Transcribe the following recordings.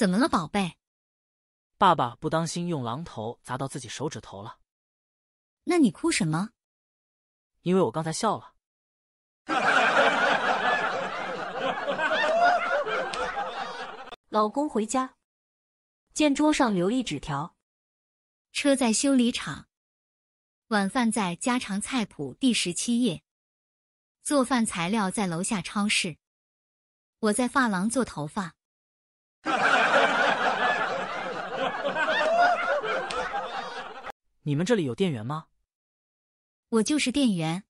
怎么了，宝贝？爸爸不当心用榔头砸到自己手指头了。那你哭什么？因为我刚才笑了。老公回家，见桌上留一纸条：车在修理厂，晚饭在家常菜谱第十七页，做饭材料在楼下超市。我在发廊做头发。你们这里有电源吗？我就是电源，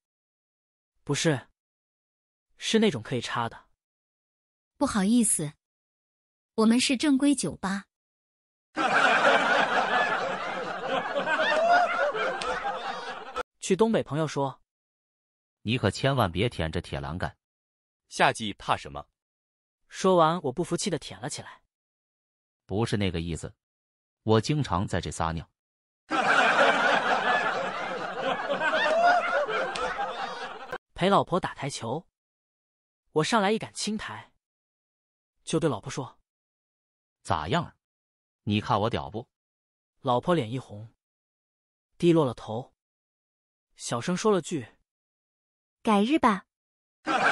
不是，是那种可以插的。不好意思，我们是正规酒吧。去东北朋友说，你可千万别舔着铁栏杆，夏季怕什么？说完，我不服气的舔了起来。不是那个意思，我经常在这撒尿。陪老婆打台球，我上来一杆清台，就对老婆说：“咋样你看我屌不？”老婆脸一红，低落了头，小声说了句：“改日吧。”